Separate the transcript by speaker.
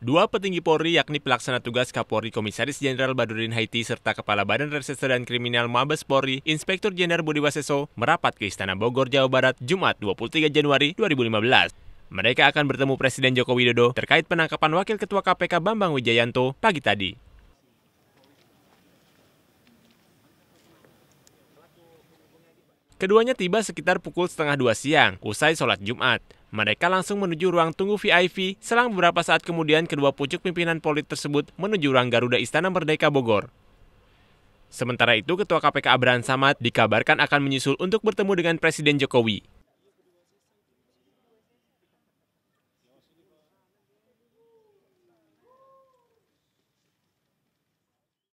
Speaker 1: Dua petinggi Polri yakni pelaksana tugas Kapolri Komisaris Jenderal Badurin Haiti serta Kepala Badan Reserse dan Kriminal Mabes Polri, Inspektur Jenderal Budi Waseso merapat ke Istana Bogor, Jawa Barat Jumat 23 Januari 2015. Mereka akan bertemu Presiden Joko Widodo terkait penangkapan Wakil Ketua KPK Bambang Wijayanto pagi tadi. Keduanya tiba sekitar pukul setengah dua siang, usai sholat Jumat. Mereka langsung menuju ruang tunggu VIP, selang beberapa saat kemudian kedua pucuk pimpinan politik tersebut menuju ruang Garuda Istana Merdeka Bogor. Sementara itu, Ketua KPK Abraham Samad dikabarkan akan menyusul untuk bertemu dengan Presiden Jokowi.